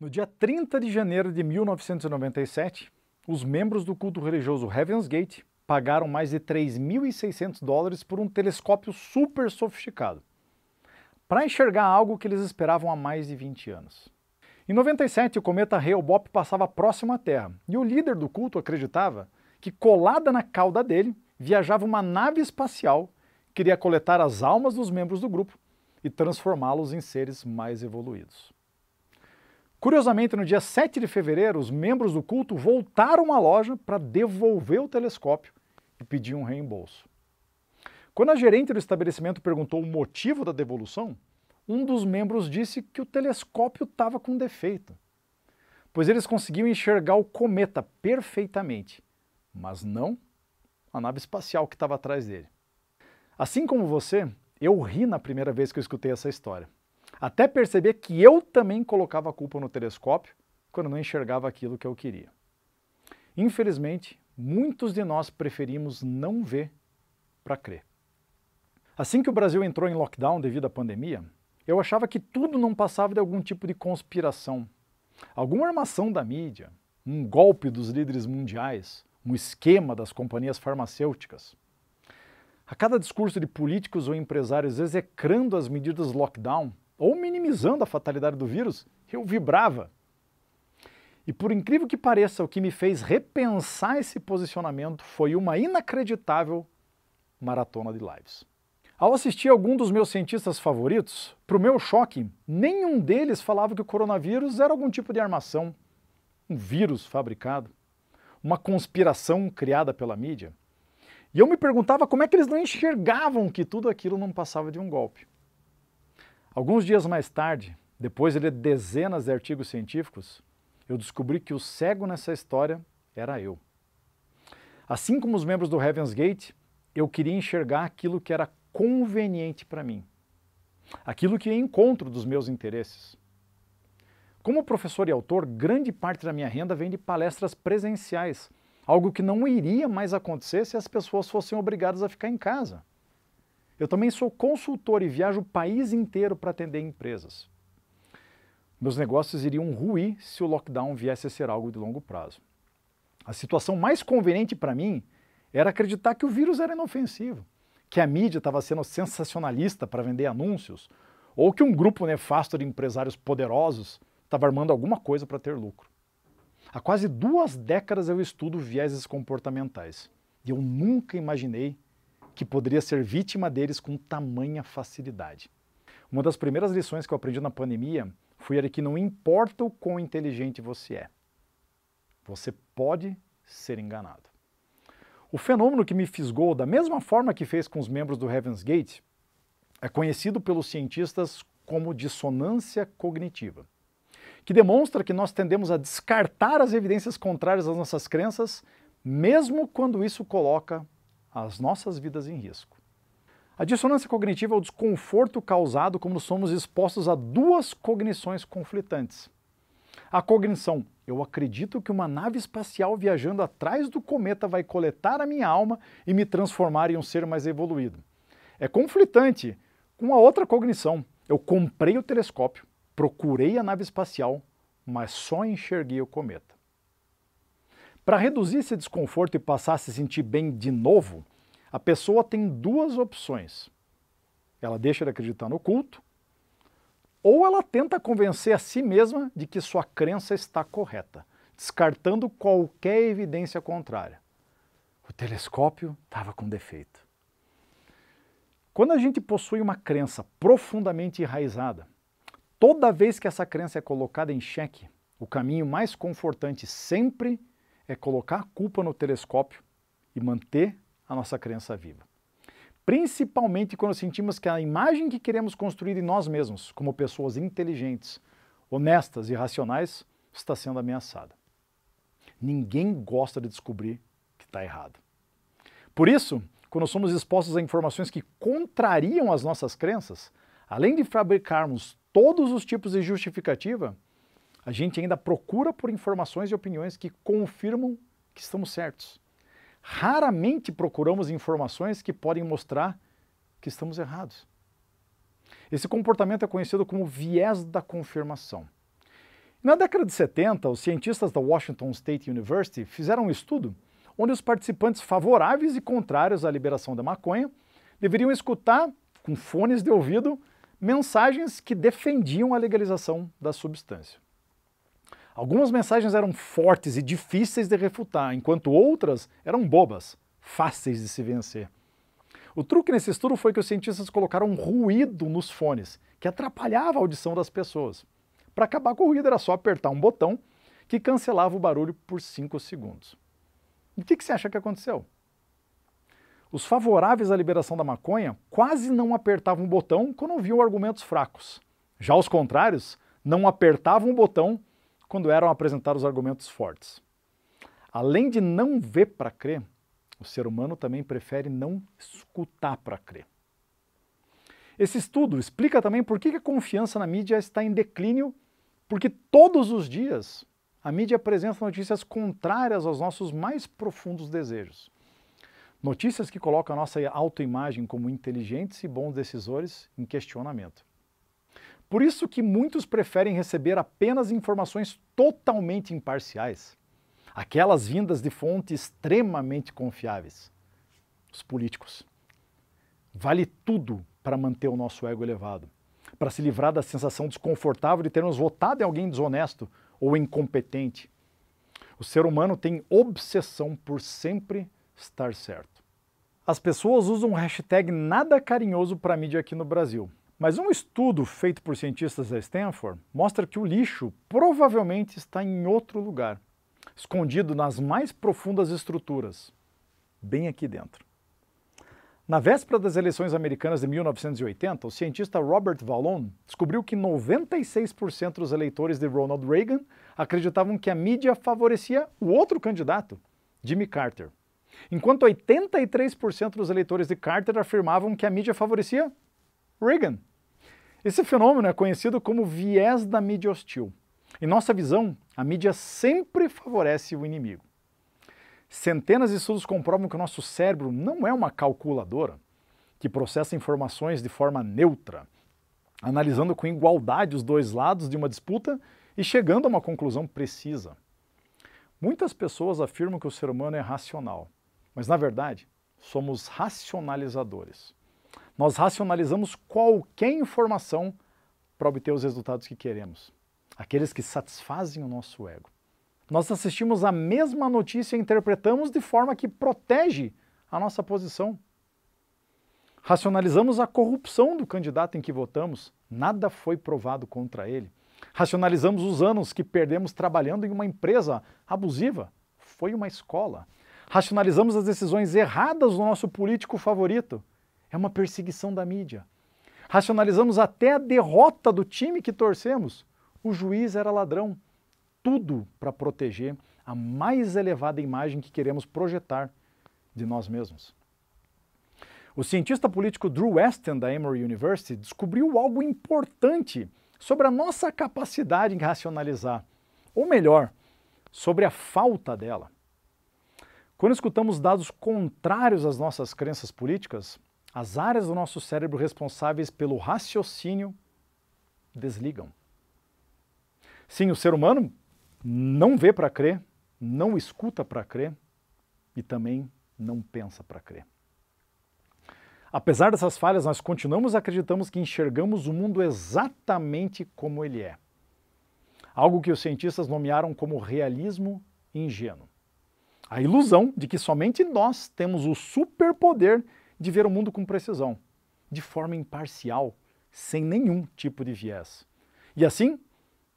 No dia 30 de janeiro de 1997, os membros do culto religioso Heaven's Gate pagaram mais de 3.600 dólares por um telescópio super sofisticado, para enxergar algo que eles esperavam há mais de 20 anos. Em 97, o cometa Hale-Bopp passava próximo à Terra, e o líder do culto acreditava que colada na cauda dele viajava uma nave espacial que iria coletar as almas dos membros do grupo e transformá-los em seres mais evoluídos. Curiosamente, no dia 7 de fevereiro, os membros do culto voltaram à loja para devolver o telescópio e pedir um reembolso. Quando a gerente do estabelecimento perguntou o motivo da devolução, um dos membros disse que o telescópio estava com defeito, pois eles conseguiam enxergar o cometa perfeitamente, mas não a nave espacial que estava atrás dele. Assim como você, eu ri na primeira vez que eu escutei essa história até perceber que eu também colocava a culpa no telescópio quando não enxergava aquilo que eu queria. Infelizmente, muitos de nós preferimos não ver para crer. Assim que o Brasil entrou em lockdown devido à pandemia, eu achava que tudo não passava de algum tipo de conspiração, alguma armação da mídia, um golpe dos líderes mundiais, um esquema das companhias farmacêuticas. A cada discurso de políticos ou empresários execrando as medidas lockdown, ou minimizando a fatalidade do vírus, eu vibrava. E por incrível que pareça, o que me fez repensar esse posicionamento foi uma inacreditável maratona de lives. Ao assistir algum dos meus cientistas favoritos, para o meu choque, nenhum deles falava que o coronavírus era algum tipo de armação, um vírus fabricado, uma conspiração criada pela mídia. E eu me perguntava como é que eles não enxergavam que tudo aquilo não passava de um golpe. Alguns dias mais tarde, depois de ler dezenas de artigos científicos, eu descobri que o cego nessa história era eu. Assim como os membros do Heaven's Gate, eu queria enxergar aquilo que era conveniente para mim, aquilo que ia em encontro dos meus interesses. Como professor e autor, grande parte da minha renda vem de palestras presenciais, algo que não iria mais acontecer se as pessoas fossem obrigadas a ficar em casa. Eu também sou consultor e viajo o país inteiro para atender empresas. Meus negócios iriam ruir se o lockdown viesse a ser algo de longo prazo. A situação mais conveniente para mim era acreditar que o vírus era inofensivo, que a mídia estava sendo sensacionalista para vender anúncios, ou que um grupo nefasto de empresários poderosos estava armando alguma coisa para ter lucro. Há quase duas décadas eu estudo vieses comportamentais e eu nunca imaginei que poderia ser vítima deles com tamanha facilidade. Uma das primeiras lições que eu aprendi na pandemia foi de que não importa o quão inteligente você é, você pode ser enganado. O fenômeno que me fisgou da mesma forma que fez com os membros do Heaven's Gate é conhecido pelos cientistas como dissonância cognitiva, que demonstra que nós tendemos a descartar as evidências contrárias às nossas crenças, mesmo quando isso coloca as nossas vidas em risco. A dissonância cognitiva é o desconforto causado quando somos expostos a duas cognições conflitantes. A cognição, eu acredito que uma nave espacial viajando atrás do cometa vai coletar a minha alma e me transformar em um ser mais evoluído. É conflitante com a outra cognição, eu comprei o telescópio, procurei a nave espacial, mas só enxerguei o cometa. Para reduzir esse desconforto e passar a se sentir bem de novo, a pessoa tem duas opções. Ela deixa de acreditar no culto, ou ela tenta convencer a si mesma de que sua crença está correta, descartando qualquer evidência contrária. O telescópio estava com defeito. Quando a gente possui uma crença profundamente enraizada, toda vez que essa crença é colocada em xeque, o caminho mais confortante sempre é colocar a culpa no telescópio e manter a nossa crença viva. Principalmente quando sentimos que a imagem que queremos construir em nós mesmos, como pessoas inteligentes, honestas e racionais, está sendo ameaçada. Ninguém gosta de descobrir que está errado. Por isso, quando somos expostos a informações que contrariam as nossas crenças, além de fabricarmos todos os tipos de justificativa, a gente ainda procura por informações e opiniões que confirmam que estamos certos. Raramente procuramos informações que podem mostrar que estamos errados. Esse comportamento é conhecido como viés da confirmação. Na década de 70, os cientistas da Washington State University fizeram um estudo onde os participantes favoráveis e contrários à liberação da maconha deveriam escutar, com fones de ouvido, mensagens que defendiam a legalização da substância. Algumas mensagens eram fortes e difíceis de refutar, enquanto outras eram bobas, fáceis de se vencer. O truque nesse estudo foi que os cientistas colocaram ruído nos fones, que atrapalhava a audição das pessoas. Para acabar com o ruído era só apertar um botão que cancelava o barulho por 5 segundos. E o que, que você acha que aconteceu? Os favoráveis à liberação da maconha quase não apertavam o botão quando ouviam argumentos fracos. Já os contrários não apertavam o botão quando eram apresentados argumentos fortes. Além de não ver para crer, o ser humano também prefere não escutar para crer. Esse estudo explica também por que a confiança na mídia está em declínio, porque todos os dias a mídia apresenta notícias contrárias aos nossos mais profundos desejos. Notícias que colocam a nossa autoimagem como inteligentes e bons decisores em questionamento. Por isso que muitos preferem receber apenas informações totalmente imparciais, aquelas vindas de fontes extremamente confiáveis. Os políticos. Vale tudo para manter o nosso ego elevado, para se livrar da sensação desconfortável de termos votado em alguém desonesto ou incompetente. O ser humano tem obsessão por sempre estar certo. As pessoas usam o hashtag nada carinhoso para mídia aqui no Brasil mas um estudo feito por cientistas da Stanford mostra que o lixo provavelmente está em outro lugar, escondido nas mais profundas estruturas, bem aqui dentro. Na véspera das eleições americanas de 1980, o cientista Robert Vallone descobriu que 96% dos eleitores de Ronald Reagan acreditavam que a mídia favorecia o outro candidato, Jimmy Carter, enquanto 83% dos eleitores de Carter afirmavam que a mídia favorecia Reagan. Esse fenômeno é conhecido como viés da mídia hostil. Em nossa visão, a mídia sempre favorece o inimigo. Centenas de estudos comprovam que o nosso cérebro não é uma calculadora que processa informações de forma neutra, analisando com igualdade os dois lados de uma disputa e chegando a uma conclusão precisa. Muitas pessoas afirmam que o ser humano é racional, mas na verdade somos racionalizadores. Nós racionalizamos qualquer informação para obter os resultados que queremos, aqueles que satisfazem o nosso ego. Nós assistimos a mesma notícia e interpretamos de forma que protege a nossa posição. Racionalizamos a corrupção do candidato em que votamos, nada foi provado contra ele. Racionalizamos os anos que perdemos trabalhando em uma empresa abusiva, foi uma escola. Racionalizamos as decisões erradas do nosso político favorito, é uma perseguição da mídia. Racionalizamos até a derrota do time que torcemos. O juiz era ladrão. Tudo para proteger a mais elevada imagem que queremos projetar de nós mesmos. O cientista político Drew Weston, da Emory University, descobriu algo importante sobre a nossa capacidade em racionalizar, ou melhor, sobre a falta dela. Quando escutamos dados contrários às nossas crenças políticas, as áreas do nosso cérebro responsáveis pelo raciocínio desligam. Sim, o ser humano não vê para crer, não escuta para crer e também não pensa para crer. Apesar dessas falhas, nós continuamos acreditamos que enxergamos o mundo exatamente como ele é. Algo que os cientistas nomearam como realismo ingênuo. A ilusão de que somente nós temos o superpoder de ver o mundo com precisão, de forma imparcial, sem nenhum tipo de viés. E assim,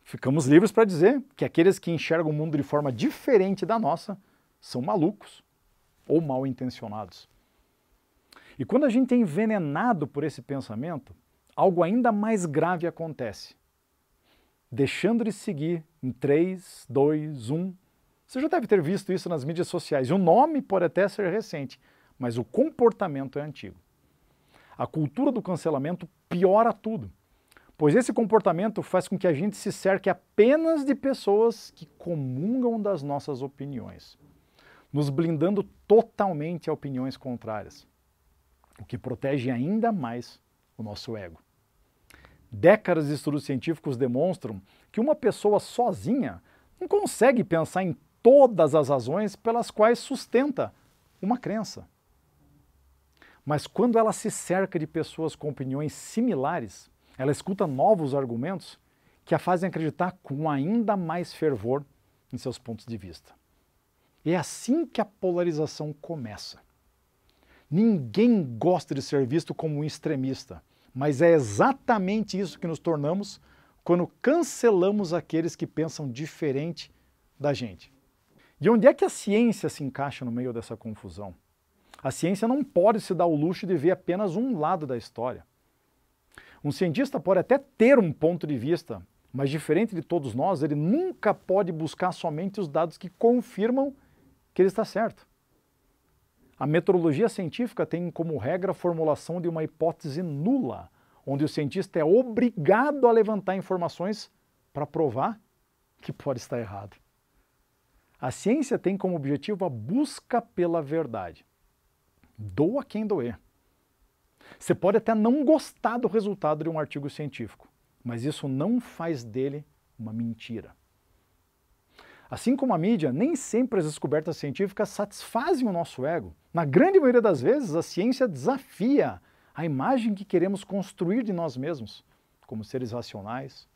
ficamos livres para dizer que aqueles que enxergam o mundo de forma diferente da nossa são malucos ou mal intencionados. E quando a gente é envenenado por esse pensamento, algo ainda mais grave acontece. Deixando de seguir em 3, 2, 1. Você já deve ter visto isso nas mídias sociais. O nome pode até ser recente, mas o comportamento é antigo. A cultura do cancelamento piora tudo, pois esse comportamento faz com que a gente se cerque apenas de pessoas que comungam das nossas opiniões, nos blindando totalmente a opiniões contrárias, o que protege ainda mais o nosso ego. Décadas de estudos científicos demonstram que uma pessoa sozinha não consegue pensar em todas as razões pelas quais sustenta uma crença. Mas quando ela se cerca de pessoas com opiniões similares, ela escuta novos argumentos que a fazem acreditar com ainda mais fervor em seus pontos de vista. é assim que a polarização começa. Ninguém gosta de ser visto como um extremista, mas é exatamente isso que nos tornamos quando cancelamos aqueles que pensam diferente da gente. E onde é que a ciência se encaixa no meio dessa confusão? A ciência não pode se dar o luxo de ver apenas um lado da história. Um cientista pode até ter um ponto de vista, mas diferente de todos nós, ele nunca pode buscar somente os dados que confirmam que ele está certo. A metodologia científica tem como regra a formulação de uma hipótese nula, onde o cientista é obrigado a levantar informações para provar que pode estar errado. A ciência tem como objetivo a busca pela verdade. Doa quem doer. Você pode até não gostar do resultado de um artigo científico, mas isso não faz dele uma mentira. Assim como a mídia, nem sempre as descobertas científicas satisfazem o nosso ego. Na grande maioria das vezes, a ciência desafia a imagem que queremos construir de nós mesmos, como seres racionais,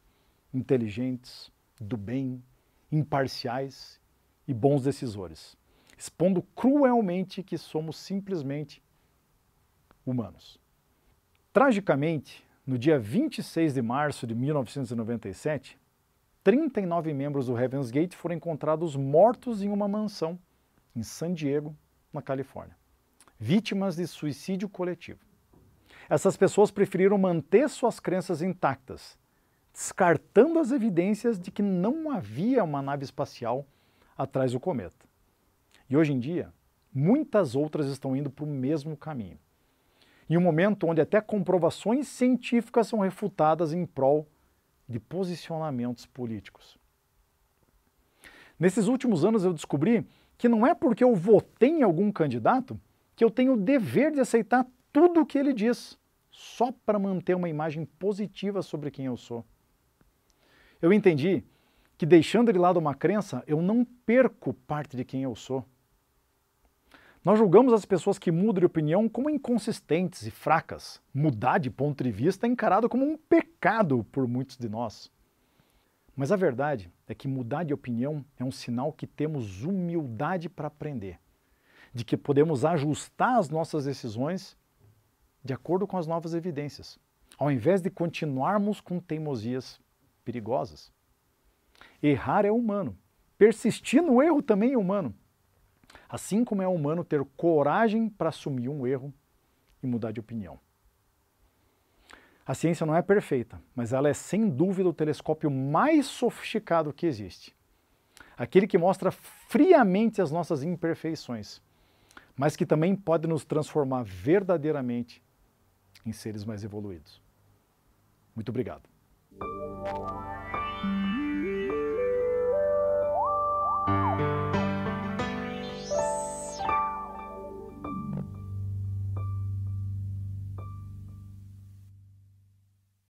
inteligentes, do bem, imparciais e bons decisores expondo cruelmente que somos simplesmente humanos. Tragicamente, no dia 26 de março de 1997, 39 membros do Heaven's Gate foram encontrados mortos em uma mansão em San Diego, na Califórnia, vítimas de suicídio coletivo. Essas pessoas preferiram manter suas crenças intactas, descartando as evidências de que não havia uma nave espacial atrás do cometa. E hoje em dia, muitas outras estão indo para o mesmo caminho. Em um momento onde até comprovações científicas são refutadas em prol de posicionamentos políticos. Nesses últimos anos eu descobri que não é porque eu votei em algum candidato que eu tenho o dever de aceitar tudo o que ele diz, só para manter uma imagem positiva sobre quem eu sou. Eu entendi que deixando de lado uma crença, eu não perco parte de quem eu sou. Nós julgamos as pessoas que mudam de opinião como inconsistentes e fracas. Mudar de ponto de vista é encarado como um pecado por muitos de nós. Mas a verdade é que mudar de opinião é um sinal que temos humildade para aprender, de que podemos ajustar as nossas decisões de acordo com as novas evidências, ao invés de continuarmos com teimosias perigosas. Errar é humano, persistir no erro também é humano. Assim como é humano ter coragem para assumir um erro e mudar de opinião. A ciência não é perfeita, mas ela é sem dúvida o telescópio mais sofisticado que existe. Aquele que mostra friamente as nossas imperfeições, mas que também pode nos transformar verdadeiramente em seres mais evoluídos. Muito obrigado.